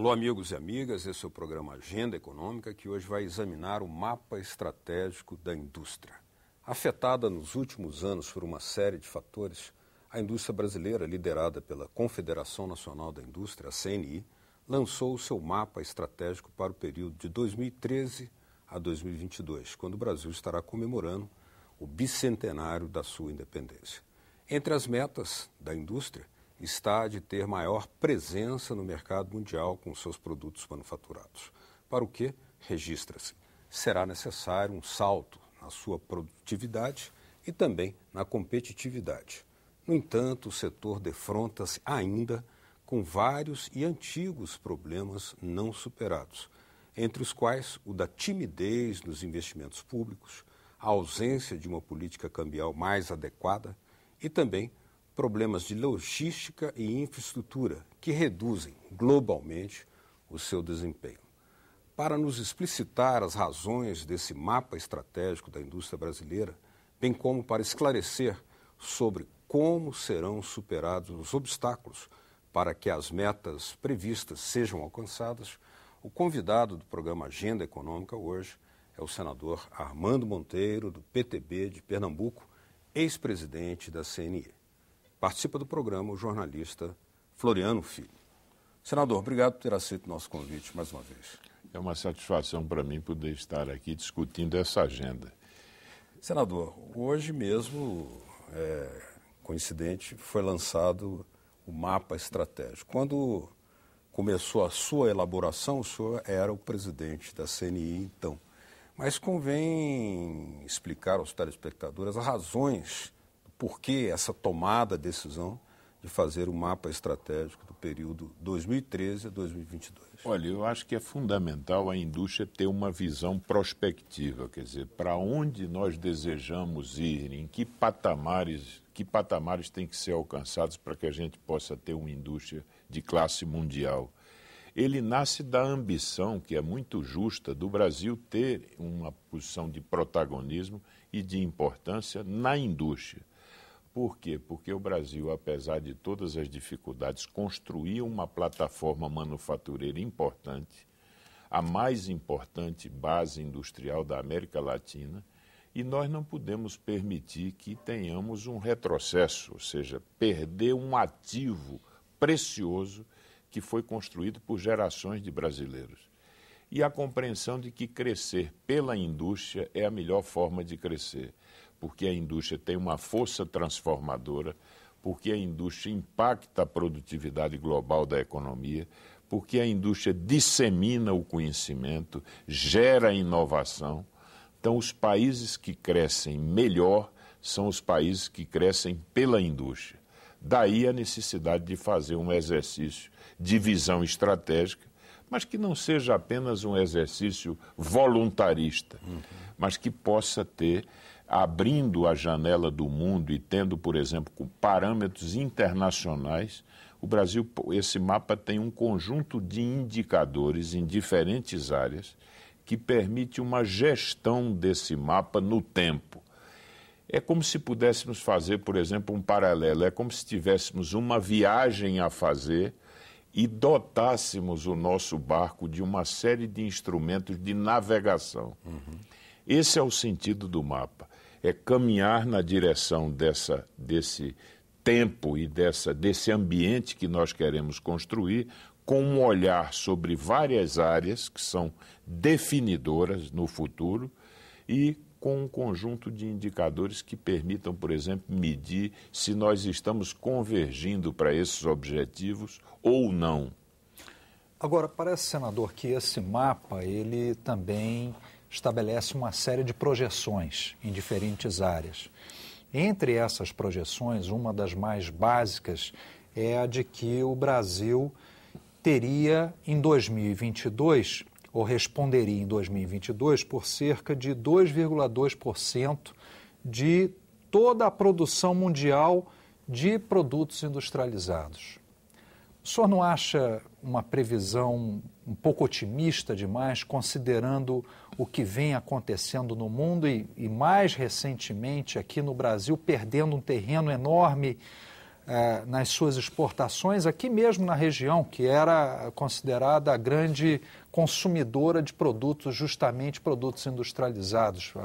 Alô, amigos e amigas, esse é o programa Agenda Econômica que hoje vai examinar o mapa estratégico da indústria. Afetada nos últimos anos por uma série de fatores, a indústria brasileira, liderada pela Confederação Nacional da Indústria, a CNI, lançou o seu mapa estratégico para o período de 2013 a 2022, quando o Brasil estará comemorando o bicentenário da sua independência. Entre as metas da indústria está de ter maior presença no mercado mundial com seus produtos manufaturados, para o que, registra-se, será necessário um salto na sua produtividade e também na competitividade. No entanto, o setor defronta-se ainda com vários e antigos problemas não superados, entre os quais o da timidez nos investimentos públicos, a ausência de uma política cambial mais adequada e também problemas de logística e infraestrutura que reduzem globalmente o seu desempenho. Para nos explicitar as razões desse mapa estratégico da indústria brasileira, bem como para esclarecer sobre como serão superados os obstáculos para que as metas previstas sejam alcançadas, o convidado do programa Agenda Econômica hoje é o senador Armando Monteiro, do PTB de Pernambuco, ex-presidente da CNE. Participa do programa o jornalista Floriano Filho. Senador, obrigado por ter aceito o nosso convite mais uma vez. É uma satisfação para mim poder estar aqui discutindo essa agenda. Senador, hoje mesmo, é, coincidente, foi lançado o mapa estratégico. Quando começou a sua elaboração, o senhor era o presidente da CNI então. Mas convém explicar aos telespectadores as razões por que essa tomada a decisão de fazer o um mapa estratégico do período 2013 a 2022? Olha, eu acho que é fundamental a indústria ter uma visão prospectiva, quer dizer, para onde nós desejamos ir, em que patamares, que patamares têm que ser alcançados para que a gente possa ter uma indústria de classe mundial. Ele nasce da ambição, que é muito justa, do Brasil ter uma posição de protagonismo e de importância na indústria. Por quê? Porque o Brasil, apesar de todas as dificuldades, construiu uma plataforma manufatureira importante, a mais importante base industrial da América Latina, e nós não podemos permitir que tenhamos um retrocesso, ou seja, perder um ativo precioso que foi construído por gerações de brasileiros. E a compreensão de que crescer pela indústria é a melhor forma de crescer porque a indústria tem uma força transformadora, porque a indústria impacta a produtividade global da economia, porque a indústria dissemina o conhecimento, gera inovação. Então, os países que crescem melhor são os países que crescem pela indústria. Daí a necessidade de fazer um exercício de visão estratégica, mas que não seja apenas um exercício voluntarista, mas que possa ter abrindo a janela do mundo e tendo, por exemplo, com parâmetros internacionais, o Brasil, esse mapa tem um conjunto de indicadores em diferentes áreas que permite uma gestão desse mapa no tempo. É como se pudéssemos fazer, por exemplo, um paralelo, é como se tivéssemos uma viagem a fazer e dotássemos o nosso barco de uma série de instrumentos de navegação. Uhum. Esse é o sentido do mapa é caminhar na direção dessa, desse tempo e dessa, desse ambiente que nós queremos construir, com um olhar sobre várias áreas que são definidoras no futuro e com um conjunto de indicadores que permitam, por exemplo, medir se nós estamos convergindo para esses objetivos ou não. Agora, parece, senador, que esse mapa ele também estabelece uma série de projeções em diferentes áreas. Entre essas projeções, uma das mais básicas é a de que o Brasil teria em 2022, ou responderia em 2022, por cerca de 2,2% de toda a produção mundial de produtos industrializados. O senhor não acha uma previsão um pouco otimista demais, considerando o que vem acontecendo no mundo e, e mais recentemente aqui no Brasil, perdendo um terreno enorme é, nas suas exportações, aqui mesmo na região, que era considerada a grande consumidora de produtos, justamente produtos industrializados. É,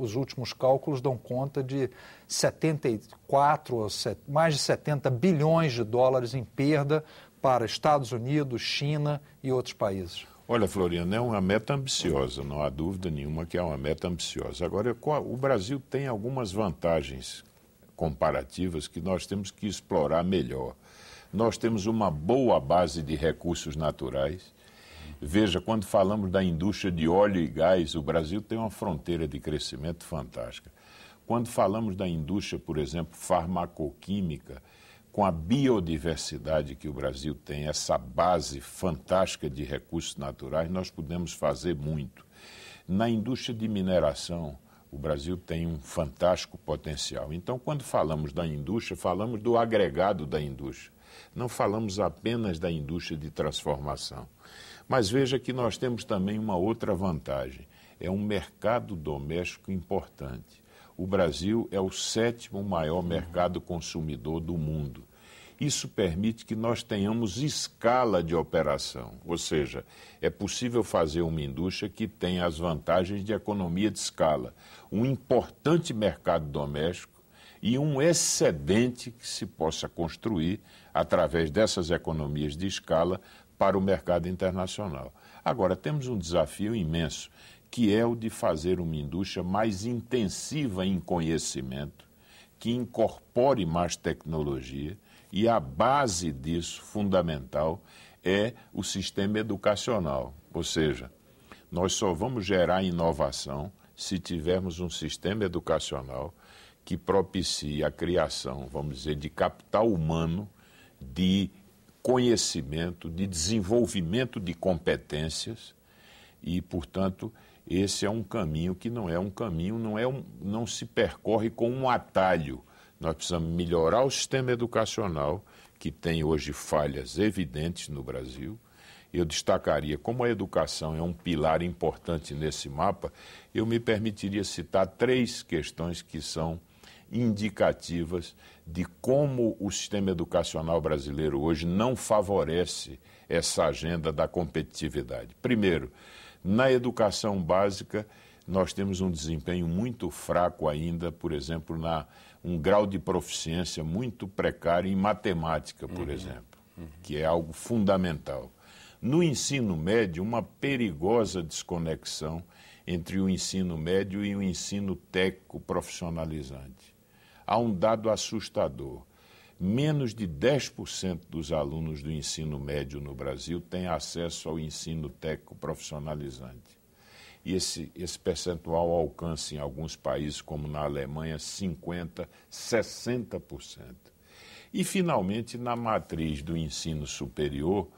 os últimos cálculos dão conta de 74, mais de 70 bilhões de dólares em perda para Estados Unidos, China e outros países. Olha, Floriano, é uma meta ambiciosa, não há dúvida nenhuma que é uma meta ambiciosa. Agora, o Brasil tem algumas vantagens comparativas que nós temos que explorar melhor. Nós temos uma boa base de recursos naturais. Veja, quando falamos da indústria de óleo e gás, o Brasil tem uma fronteira de crescimento fantástica. Quando falamos da indústria, por exemplo, farmacoquímica, com a biodiversidade que o Brasil tem, essa base fantástica de recursos naturais, nós podemos fazer muito. Na indústria de mineração, o Brasil tem um fantástico potencial. Então, quando falamos da indústria, falamos do agregado da indústria. Não falamos apenas da indústria de transformação. Mas veja que nós temos também uma outra vantagem: é um mercado doméstico importante. O Brasil é o sétimo maior mercado consumidor do mundo. Isso permite que nós tenhamos escala de operação, ou seja, é possível fazer uma indústria que tem as vantagens de economia de escala, um importante mercado doméstico e um excedente que se possa construir através dessas economias de escala para o mercado internacional. Agora, temos um desafio imenso, que é o de fazer uma indústria mais intensiva em conhecimento, que incorpore mais tecnologia e a base disso, fundamental, é o sistema educacional. Ou seja, nós só vamos gerar inovação se tivermos um sistema educacional que propicie a criação, vamos dizer, de capital humano, de conhecimento, de desenvolvimento de competências e, portanto, esse é um caminho que não é um caminho, não é um, não se percorre com um atalho, nós precisamos melhorar o sistema educacional, que tem hoje falhas evidentes no Brasil. Eu destacaria, como a educação é um pilar importante nesse mapa, eu me permitiria citar três questões que são indicativas de como o sistema educacional brasileiro hoje não favorece essa agenda da competitividade. Primeiro, na educação básica, nós temos um desempenho muito fraco ainda, por exemplo, na um grau de proficiência muito precário em matemática, por uhum. exemplo, uhum. que é algo fundamental. No ensino médio, uma perigosa desconexão entre o ensino médio e o ensino técnico profissionalizante. Há um dado assustador. Menos de 10% dos alunos do ensino médio no Brasil têm acesso ao ensino técnico profissionalizante e esse, esse percentual alcança em alguns países, como na Alemanha, 50%, 60%. E, finalmente, na matriz do ensino superior,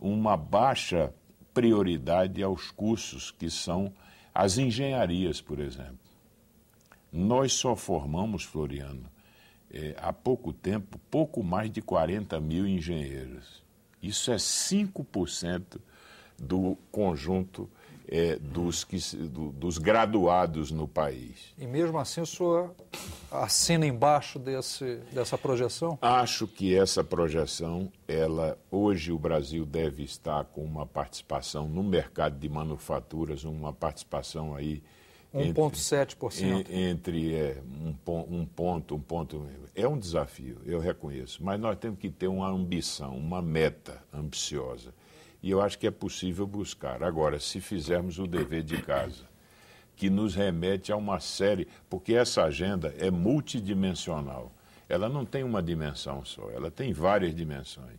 uma baixa prioridade aos cursos que são as engenharias, por exemplo. Nós só formamos, Floriano, é, há pouco tempo, pouco mais de 40 mil engenheiros. Isso é 5% do conjunto é, dos, que, do, dos graduados no país. E mesmo assim, o senhor assina embaixo desse, dessa projeção? Acho que essa projeção, ela hoje o Brasil deve estar com uma participação no mercado de manufaturas, uma participação aí 1,7%. Entre, é, um, um ponto, um ponto. É um desafio, eu reconheço, mas nós temos que ter uma ambição, uma meta ambiciosa. E eu acho que é possível buscar. Agora, se fizermos o dever de casa, que nos remete a uma série, porque essa agenda é multidimensional. Ela não tem uma dimensão só, ela tem várias dimensões.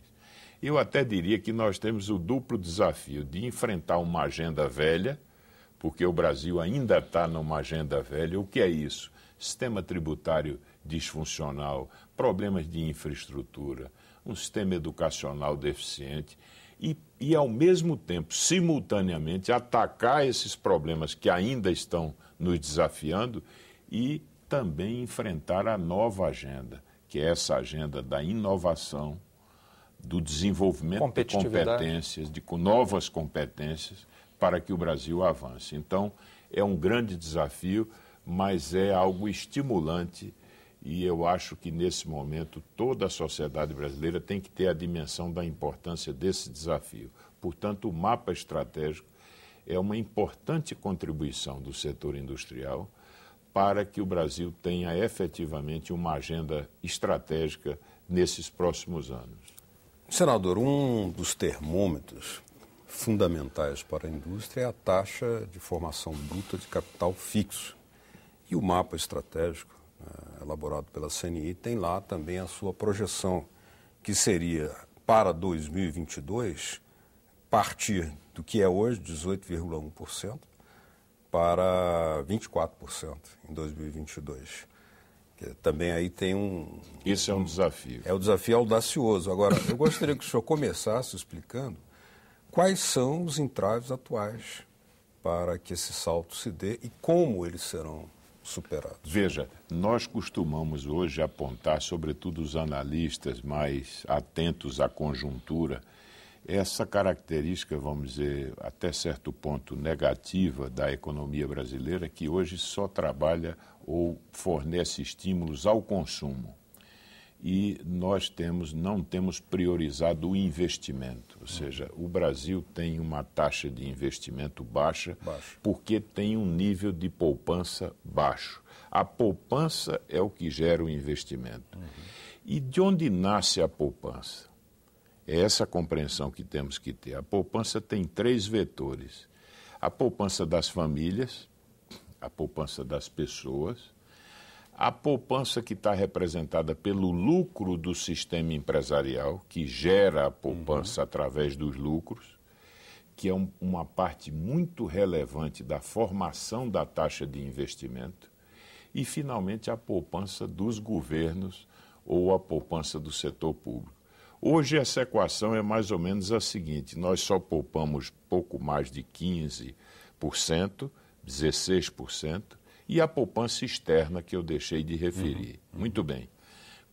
Eu até diria que nós temos o duplo desafio de enfrentar uma agenda velha, porque o Brasil ainda está numa agenda velha. O que é isso? Sistema tributário disfuncional, problemas de infraestrutura, um sistema educacional deficiente e, e, ao mesmo tempo, simultaneamente, atacar esses problemas que ainda estão nos desafiando e também enfrentar a nova agenda, que é essa agenda da inovação, do desenvolvimento de competências, de novas competências, para que o Brasil avance. Então, é um grande desafio, mas é algo estimulante e eu acho que nesse momento toda a sociedade brasileira tem que ter a dimensão da importância desse desafio. Portanto, o mapa estratégico é uma importante contribuição do setor industrial para que o Brasil tenha efetivamente uma agenda estratégica nesses próximos anos. Senador, um dos termômetros fundamentais para a indústria é a taxa de formação bruta de capital fixo. E o mapa estratégico eh, elaborado pela CNI, tem lá também a sua projeção, que seria para 2022 partir do que é hoje, 18,1%, para 24% em 2022. Que também aí tem um. Isso é um desafio. É um desafio audacioso. Agora, eu gostaria que o senhor começasse explicando quais são os entraves atuais para que esse salto se dê e como eles serão superados. Veja, nós costumamos hoje apontar, sobretudo os analistas mais atentos à conjuntura, essa característica, vamos dizer, até certo ponto negativa da economia brasileira, que hoje só trabalha ou fornece estímulos ao consumo e nós temos, não temos priorizado o investimento. Ou seja, o Brasil tem uma taxa de investimento baixa baixo. porque tem um nível de poupança baixo. A poupança é o que gera o investimento. Uhum. E de onde nasce a poupança? É essa compreensão que temos que ter. A poupança tem três vetores: a poupança das famílias, a poupança das pessoas a poupança que está representada pelo lucro do sistema empresarial, que gera a poupança uhum. através dos lucros, que é um, uma parte muito relevante da formação da taxa de investimento, e, finalmente, a poupança dos governos ou a poupança do setor público. Hoje, essa equação é mais ou menos a seguinte: nós só poupamos pouco mais de 15%, 16% e a poupança externa que eu deixei de referir. Uhum. uhum. Muito bem.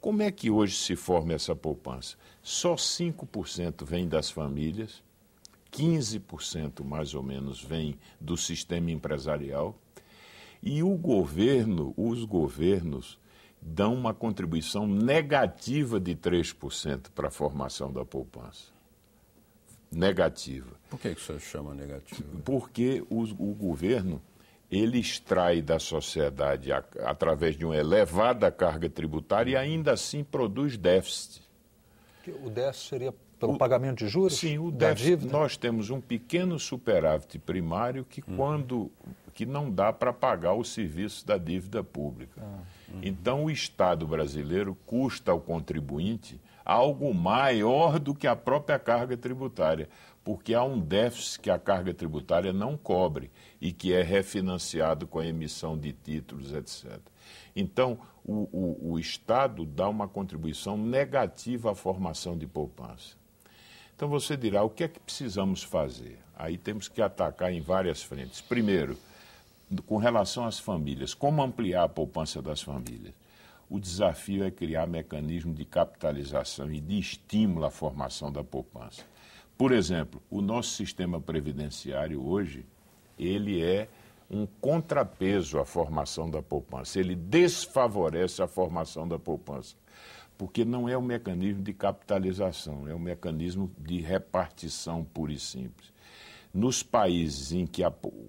Como é que hoje se forma essa poupança? Só 5% vem das famílias, 15% mais ou menos vem do sistema empresarial, e o governo, os governos, dão uma contribuição negativa de 3% para a formação da poupança. Negativa. Por que, que o senhor chama negativa? Porque o governo ele extrai da sociedade, através de uma elevada carga tributária, e ainda assim produz déficit. O déficit seria pelo o, pagamento de juros? Sim, o déficit. Nós temos um pequeno superávit primário que, uhum. quando, que não dá para pagar o serviço da dívida pública. Uhum. Então, o Estado brasileiro custa ao contribuinte algo maior do que a própria carga tributária porque há um déficit que a carga tributária não cobre e que é refinanciado com a emissão de títulos, etc. Então, o, o, o Estado dá uma contribuição negativa à formação de poupança. Então, você dirá: o que é que precisamos fazer? Aí temos que atacar em várias frentes. Primeiro, com relação às famílias, como ampliar a poupança das famílias? O desafio é criar mecanismos de capitalização e de estímulo à formação da poupança. Por exemplo, o nosso sistema previdenciário hoje, ele é um contrapeso à formação da poupança. Ele desfavorece a formação da poupança, porque não é um mecanismo de capitalização, é um mecanismo de repartição pura e simples. Nos países em que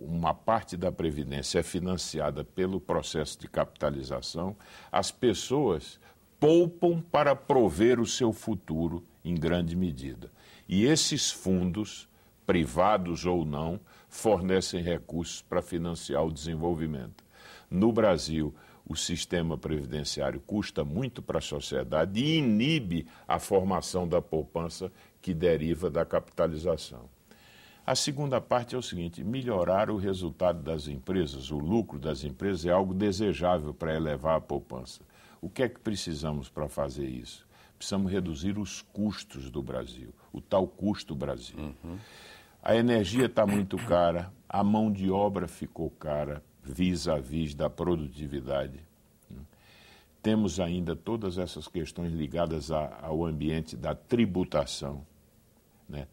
uma parte da previdência é financiada pelo processo de capitalização, as pessoas poupam para prover o seu futuro em grande medida. E esses fundos, privados ou não, fornecem recursos para financiar o desenvolvimento. No Brasil, o sistema previdenciário custa muito para a sociedade e inibe a formação da poupança que deriva da capitalização. A segunda parte é o seguinte: melhorar o resultado das empresas, o lucro das empresas, é algo desejável para elevar a poupança. O que é que precisamos para fazer isso? precisamos reduzir os custos do Brasil, o tal custo Brasil. Uhum. A energia está muito cara, a mão de obra ficou cara vis-à-vis -vis da produtividade. Temos ainda todas essas questões ligadas a, ao ambiente da tributação, né?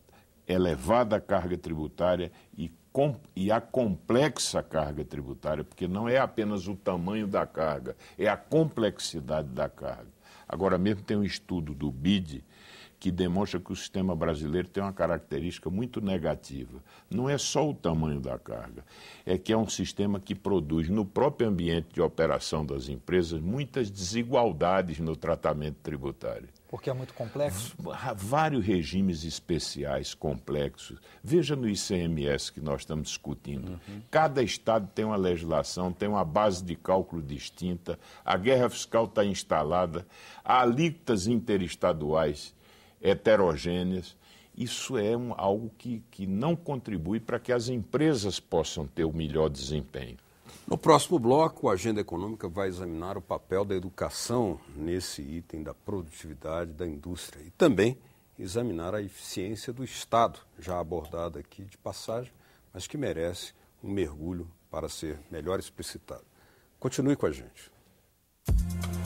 elevada carga tributária e, com, e a complexa carga tributária, porque não é apenas o tamanho da carga, é a complexidade da carga. Agora mesmo tem um estudo do BID que demonstra que o sistema brasileiro tem uma característica muito negativa. Não é só o tamanho da carga, é que é um sistema que produz no próprio ambiente de operação das empresas muitas desigualdades no tratamento tributário. Porque é muito complexo? Vários regimes especiais complexos. Veja no ICMS que nós estamos discutindo. Uhum. Cada estado tem uma legislação, tem uma base de cálculo distinta, a guerra fiscal está instalada, há alíquotas interestaduais heterogêneas. Isso é um, algo que, que não contribui para que as empresas possam ter o melhor desempenho. No próximo bloco, a agenda econômica vai examinar o papel da educação nesse item da produtividade da indústria e também examinar a eficiência do Estado, já abordada aqui de passagem, mas que merece um mergulho para ser melhor explicitado. Continue com a gente.